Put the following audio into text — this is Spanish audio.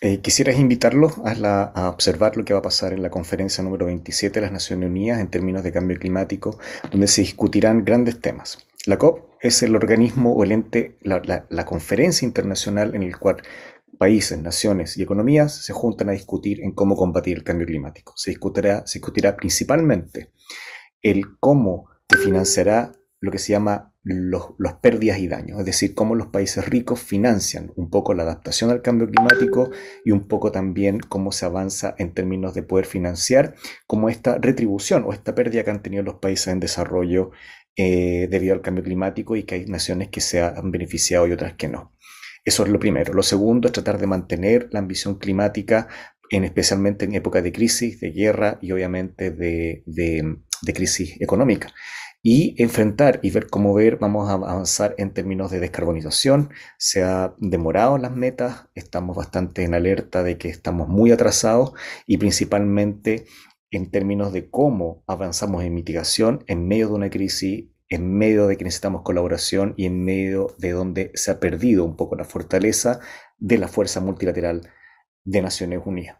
Eh, quisiera invitarlos a, observar lo que va a pasar en la conferencia número 27 de las Naciones Unidas en términos de cambio climático, donde se discutirán grandes temas. La COP es el organismo o el ente, la, conferencia internacional en el cual países, naciones y economías se juntan a discutir en cómo combatir el cambio climático. Se discutirá, se discutirá principalmente el cómo se financiará lo que se llama los, pérdidas y daños, es decir, cómo los países ricos financian un poco la adaptación al cambio climático y un poco también cómo se avanza en términos de poder financiar, como esta retribución o esta pérdida que han tenido los países en desarrollo eh, debido al cambio climático y que hay naciones que se han beneficiado y otras que no. Eso es lo primero. Lo segundo es tratar de mantener la ambición climática, en, especialmente en época de crisis, de guerra y obviamente de crisis económica y enfrentar y ver cómo ver, vamos a avanzar en términos de descarbonización. Se ha demorado las metas, estamos bastante en alerta de que estamos muy atrasados y principalmente en términos de cómo avanzamos en mitigación en medio de una crisis en medio de que necesitamos colaboración y en medio de donde se ha perdido un poco la fortaleza de la fuerza multilateral de Naciones Unidas.